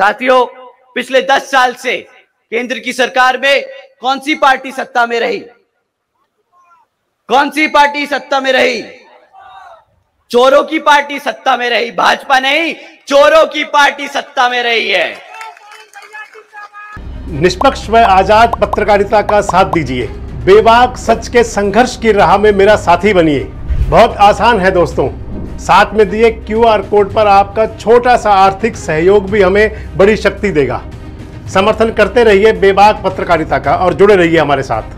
साथियों पिछले दस साल से केंद्र की सरकार में कौन सी पार्टी सत्ता में रही कौन सी पार्टी सत्ता में रही चोरों की पार्टी सत्ता में रही भाजपा नहीं चोरों की पार्टी सत्ता में रही है निष्पक्ष व आजाद पत्रकारिता का साथ दीजिए बेबाक सच के संघर्ष की राह में मेरा साथी बनिए बहुत आसान है दोस्तों साथ में दिए क्यूआर कोड पर आपका छोटा सा आर्थिक सहयोग भी हमें बड़ी शक्ति देगा समर्थन करते रहिए बेबाक पत्रकारिता का और जुड़े रहिए हमारे साथ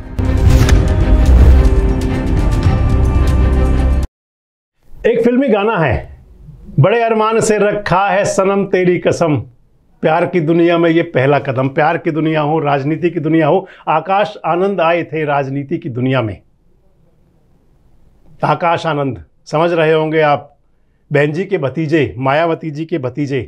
एक फिल्मी गाना है बड़े अरमान से रखा है सनम तेरी कसम प्यार की दुनिया में ये पहला कदम प्यार की दुनिया हो राजनीति की दुनिया हो आकाश आनंद आए थे राजनीति की दुनिया में आकाश आनंद समझ रहे होंगे आप बहन जी के भतीजे मायावती जी के भतीजे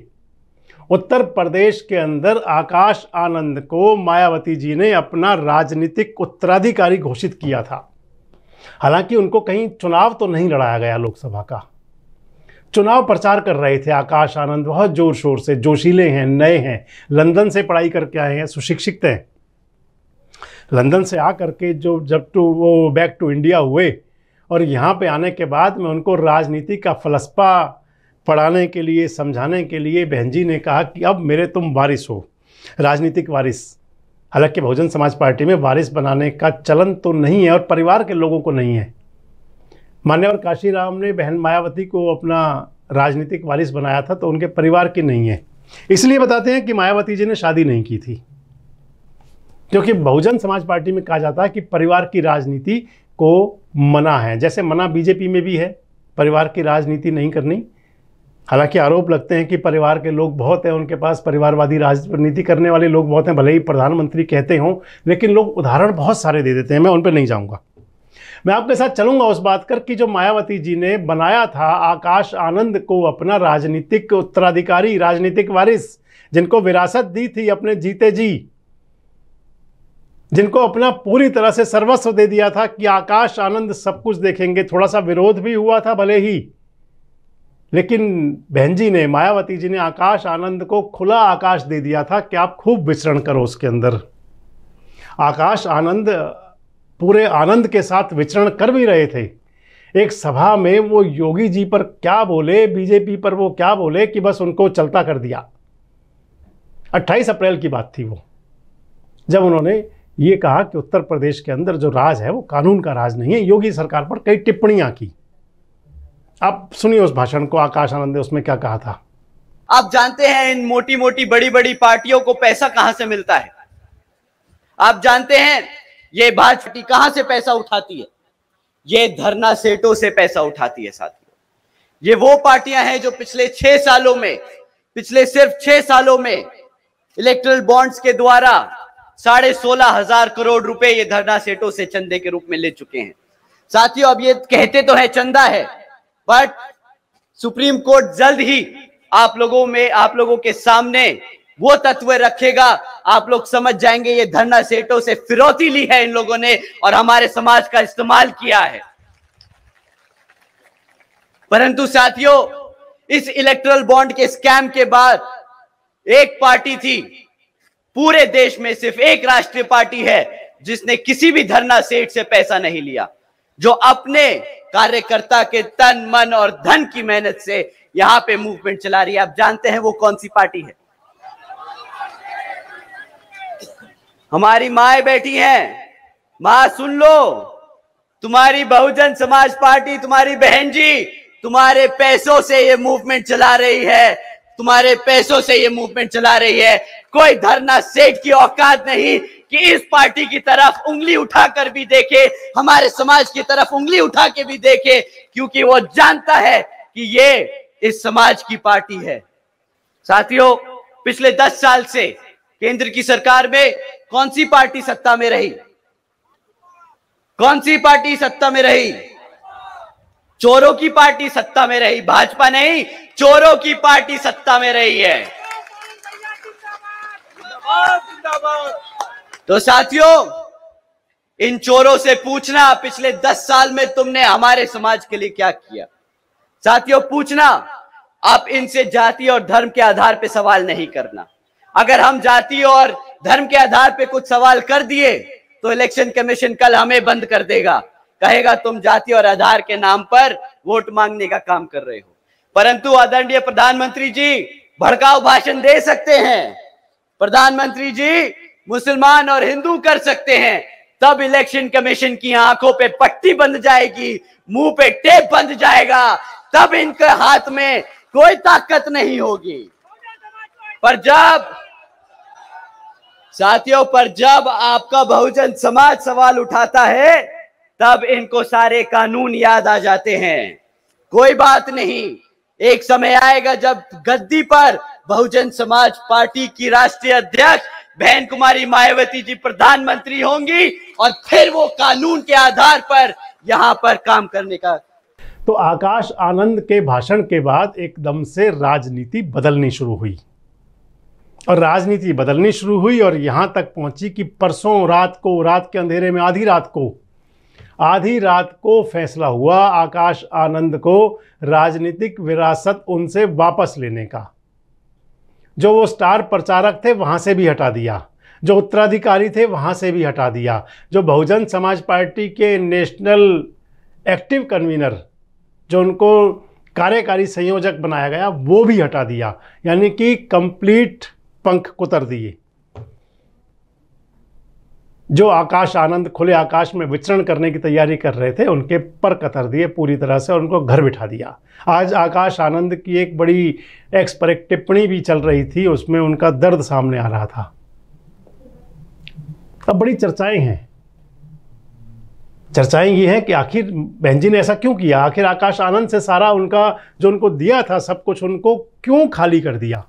उत्तर प्रदेश के अंदर आकाश आनंद को मायावती जी ने अपना राजनीतिक उत्तराधिकारी घोषित किया था हालांकि उनको कहीं चुनाव तो नहीं लड़ाया गया लोकसभा का चुनाव प्रचार कर रहे थे आकाश आनंद बहुत जोर शोर से जोशीले हैं नए हैं लंदन से पढ़ाई करके आए हैं सुशिक्षित हैं लंदन से आ करके जो जब टू तो वो बैक टू इंडिया हुए और यहाँ पे आने के बाद में उनको राजनीति का फलसफा पढ़ाने के लिए समझाने के लिए बहन जी ने कहा कि अब मेरे तुम वारिस हो राजनीतिक वारिस हालांकि बहुजन समाज पार्टी में वारिस बनाने का चलन तो नहीं है और परिवार के लोगों को नहीं है मान्यवर काशीराम ने बहन मायावती को अपना राजनीतिक वारिस बनाया था तो उनके परिवार की नहीं है इसलिए बताते हैं कि मायावती जी ने शादी नहीं की थी क्योंकि बहुजन समाज पार्टी में कहा जाता है कि परिवार की राजनीति को मना है जैसे मना बीजेपी में भी है परिवार की राजनीति नहीं करनी हालांकि आरोप लगते हैं कि परिवार के लोग बहुत हैं उनके पास परिवारवादी राजनीति करने वाले लोग बहुत हैं भले ही प्रधानमंत्री कहते हों लेकिन लोग उदाहरण बहुत सारे दे देते हैं मैं उन पर नहीं जाऊँगा मैं आपके साथ चलूंगा उस बात कर कि जो मायावती जी ने बनाया था आकाश आनंद को अपना राजनीतिक उत्तराधिकारी राजनीतिक वारिस जिनको विरासत दी थी अपने जीते जी जिनको अपना पूरी तरह से सर्वस्व दे दिया था कि आकाश आनंद सब कुछ देखेंगे थोड़ा सा विरोध भी हुआ था भले ही लेकिन बहन जी ने मायावती जी ने आकाश आनंद को खुला आकाश दे दिया था कि आप खूब विचरण करो उसके अंदर आकाश आनंद पूरे आनंद के साथ विचरण कर भी रहे थे एक सभा में वो योगी जी पर क्या बोले बीजेपी पर वो क्या बोले कि बस उनको चलता कर दिया 28 अप्रैल की बात थी वो जब उन्होंने ये कहा कि उत्तर प्रदेश के अंदर जो राज है वो कानून का राज नहीं है योगी सरकार पर कई टिप्पणियां की आप सुनिए उस भाषण को आकाश आनंद ने उसमें क्या कहा था आप जानते हैं इन मोटी मोटी बड़ी बड़ी पार्टियों को पैसा कहां से मिलता है आप जानते हैं ये भाजपा कहां से पैसा उठाती है ये धरना सेटों से पैसा उठाती है साथियों ये वो पार्टियां हैं जो पिछले छह सालों में पिछले सिर्फ छह सालों में इलेक्ट्रल बॉन्ड्स के द्वारा साढ़े सोलह हजार करोड़ रुपए ये धरना सेटो से चंदे के रूप में ले चुके हैं साथियों अब ये कहते तो है चंदा है बट सुप्रीम कोर्ट जल्द ही आप लोगों में आप लोगों के सामने वो तत्व रखेगा आप लोग समझ जाएंगे ये धरना सेटो से फिरौती ली है इन लोगों ने और हमारे समाज का इस्तेमाल किया है परंतु साथियों इस इलेक्ट्रल बॉन्ड के स्कैम के बाद एक पार्टी थी पूरे देश में सिर्फ एक राष्ट्रीय पार्टी है जिसने किसी भी धरना सेठ से पैसा नहीं लिया जो अपने कार्यकर्ता के तन मन और धन की मेहनत से यहां पे मूवमेंट चला रही है आप जानते हैं वो कौन सी पार्टी है हमारी माए बैठी हैं मां सुन लो तुम्हारी बहुजन समाज पार्टी तुम्हारी बहन जी तुम्हारे पैसों से ये मूवमेंट चला रही है तुम्हारे पैसों से ये मूवमेंट चला रही है कोई धरना सेठ की औकात नहीं कि इस पार्टी की तरफ उंगली उठाकर भी देखे हमारे समाज की तरफ उंगली उठा के भी देखे क्योंकि वो जानता है कि ये इस समाज की पार्टी है साथियों पिछले दस साल से केंद्र की सरकार में कौन सी पार्टी सत्ता में रही कौन सी पार्टी सत्ता में रही चोरों की पार्टी सत्ता में रही भाजपा नहीं चोरों की पार्टी सत्ता में रही है तो साथियों इन चोरों से पूछना पिछले दस साल में तुमने हमारे समाज के लिए क्या किया साथियों पूछना आप इनसे जाति और धर्म के आधार पर सवाल नहीं करना अगर हम जाति और धर्म के आधार पर कुछ सवाल कर दिए तो इलेक्शन कमीशन कल हमें बंद कर देगा कहेगा तुम जाति और आधार के नाम पर वोट मांगने का काम कर रहे हो परंतु आदरणीय प्रधानमंत्री जी भड़काऊ भाषण दे सकते हैं प्रधानमंत्री जी मुसलमान और हिंदू कर सकते हैं तब इलेक्शन कमीशन की आंखों पे पट्टी बंद जाएगी मुंह पे टेप बंद जाएगा तब इनके हाथ में कोई ताकत नहीं होगी पर जब साथियों पर जब आपका बहुजन समाज सवाल उठाता है तब इनको सारे कानून याद आ जाते हैं कोई बात नहीं एक समय आएगा जब गद्दी पर बहुजन समाज पार्टी की राष्ट्रीय अध्यक्ष बहन कुमारी मायावती जी प्रधानमंत्री होंगी और फिर वो कानून के आधार पर यहाँ पर काम करने का तो आकाश आनंद के भाषण के बाद एकदम से राजनीति बदलनी शुरू हुई और राजनीति बदलनी शुरू हुई और यहाँ तक पहुंची कि परसों रात को रात के अंधेरे में आधी रात को आधी रात को फैसला हुआ आकाश आनंद को राजनीतिक विरासत उनसे वापस लेने का जो वो स्टार प्रचारक थे वहाँ से भी हटा दिया जो उत्तराधिकारी थे वहाँ से भी हटा दिया जो बहुजन समाज पार्टी के नेशनल एक्टिव कन्वीनर जो उनको कार्यकारी संयोजक बनाया गया वो भी हटा दिया यानी कि कंप्लीट पंख कुतर दिए जो आकाश आनंद खुले आकाश में विचरण करने की तैयारी कर रहे थे उनके पर कतर दिए पूरी तरह से और उनको घर बिठा दिया आज आकाश आनंद की एक बड़ी एक्सपर एक टिप्पणी भी चल रही थी उसमें उनका दर्द सामने आ रहा था अब बड़ी चर्चाएं हैं चर्चाएं ये हैं कि आखिर बहन जी ने ऐसा क्यों किया आखिर आकाश आनंद से सारा उनका जो उनको दिया था सब कुछ उनको क्यों खाली कर दिया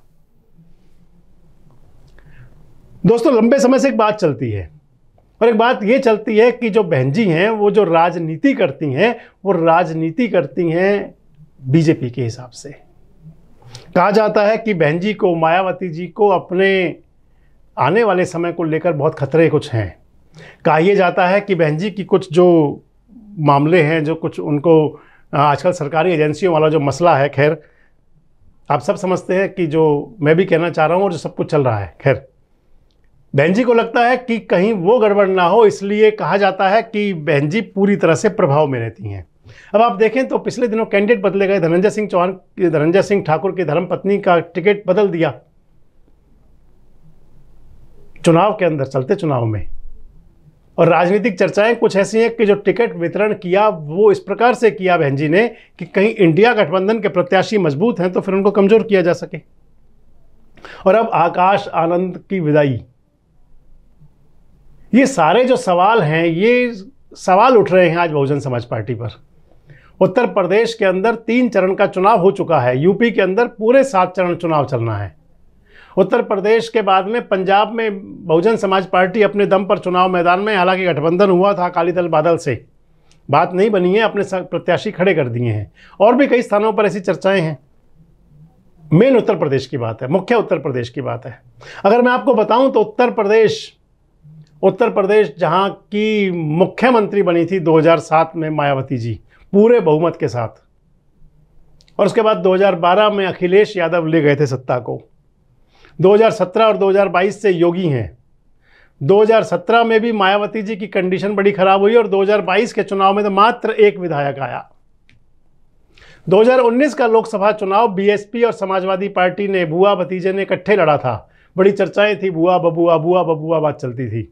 दोस्तों लंबे समय से एक बात चलती है और एक बात ये चलती है कि जो बहन जी हैं वो जो राजनीति करती हैं वो राजनीति करती हैं बीजेपी के हिसाब से कहा जाता है कि बहन जी को मायावती जी को अपने आने वाले समय को लेकर बहुत खतरे कुछ हैं कहा यह जाता है कि बहन जी की कुछ जो मामले हैं जो कुछ उनको आजकल सरकारी एजेंसियों वाला जो मसला है खैर आप सब समझते हैं कि जो मैं भी कहना चाह रहा हूँ और जो सब कुछ चल रहा है खैर बहन को लगता है कि कहीं वो गड़बड़ ना हो इसलिए कहा जाता है कि बहन पूरी तरह से प्रभाव में रहती हैं अब आप देखें तो पिछले दिनों कैंडिडेट बदले गए धनंजय सिंह चौहान धनंजय सिंह ठाकुर की धर्मपत्नी का टिकट बदल दिया चुनाव के अंदर चलते चुनाव में और राजनीतिक चर्चाएं कुछ ऐसी हैं कि जो टिकट वितरण किया वो इस प्रकार से किया बहन जी ने कि कहीं इंडिया गठबंधन के प्रत्याशी मजबूत हैं तो फिर उनको कमज़ोर किया जा सके और अब आकाश आनंद की विदाई ये सारे जो सवाल हैं ये सवाल उठ रहे हैं आज बहुजन समाज पार्टी पर उत्तर प्रदेश के अंदर तीन चरण का चुनाव हो चुका है यूपी के अंदर पूरे सात चरण चुनाव चलना है उत्तर प्रदेश के बाद में पंजाब में बहुजन समाज पार्टी अपने दम पर चुनाव मैदान में हालांकि गठबंधन हुआ था अकाली दल बादल से बात नहीं बनी है अपने प्रत्याशी खड़े कर दिए हैं और भी कई स्थानों पर ऐसी चर्चाएं हैं मेन उत्तर प्रदेश की बात है मुख्य उत्तर प्रदेश की बात है अगर मैं आपको बताऊं तो उत्तर प्रदेश उत्तर प्रदेश जहाँ की मुख्यमंत्री बनी थी 2007 में मायावती जी पूरे बहुमत के साथ और उसके बाद 2012 में अखिलेश यादव ले गए थे सत्ता को 2017 और 2022 से योगी हैं 2017 में भी मायावती जी की कंडीशन बड़ी ख़राब हुई और 2022 के चुनाव में तो मात्र एक विधायक आया 2019 का लोकसभा चुनाव बीएसपी और समाजवादी पार्टी ने बुआ भतीजे ने इकट्ठे लड़ा था बड़ी चर्चाएं थी बुआ बबुआ बुआ बबुआ बात चलती थी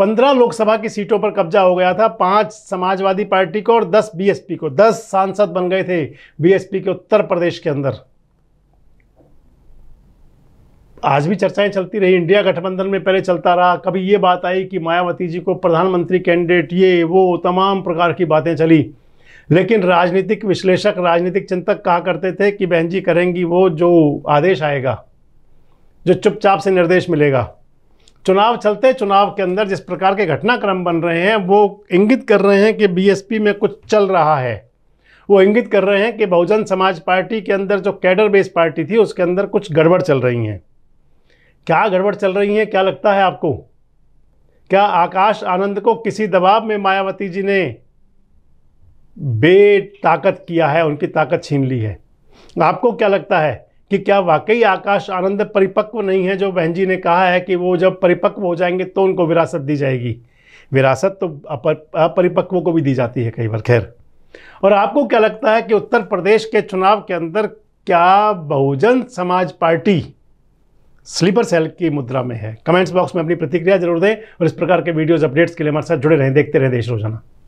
पंद्रह लोकसभा की सीटों पर कब्जा हो गया था पांच समाजवादी पार्टी को और दस बीएसपी को दस सांसद बन गए थे बीएसपी के उत्तर प्रदेश के अंदर आज भी चर्चाएं चलती रही इंडिया गठबंधन में पहले चलता रहा कभी ये बात आई कि मायावती जी को प्रधानमंत्री कैंडिडेट ये वो तमाम प्रकार की बातें चली लेकिन राजनीतिक विश्लेषक राजनीतिक चिंतक कहा करते थे कि बहन जी करेंगी वो जो आदेश आएगा जो चुपचाप से निर्देश मिलेगा चुनाव चलते चुनाव के अंदर जिस प्रकार के घटनाक्रम बन रहे हैं वो इंगित कर रहे हैं कि बीएसपी में कुछ चल रहा है वो इंगित कर रहे हैं कि बहुजन समाज पार्टी के अंदर जो कैडर बेस्ड पार्टी थी उसके अंदर कुछ गड़बड़ चल रही हैं क्या गड़बड़ चल रही है क्या लगता है आपको क्या आकाश आनंद को किसी दबाव में मायावती जी ने बेताकत किया है उनकी ताकत छीन ली है आपको क्या लगता है कि क्या वाकई आकाश आनंद परिपक्व नहीं है जो बहन जी ने कहा है कि वो जब परिपक्व हो जाएंगे तो उनको विरासत दी जाएगी विरासत तो अपरिपक्व को भी दी जाती है कई बार खैर और आपको क्या लगता है कि उत्तर प्रदेश के चुनाव के अंदर क्या बहुजन समाज पार्टी स्लीपर सेल की मुद्रा में है कमेंट्स बॉक्स में अपनी प्रतिक्रिया जरूर दें और इस प्रकार के वीडियोज़ अपडेट्स के लिए हमारे साथ जुड़े रहें देखते रहें देश रोजाना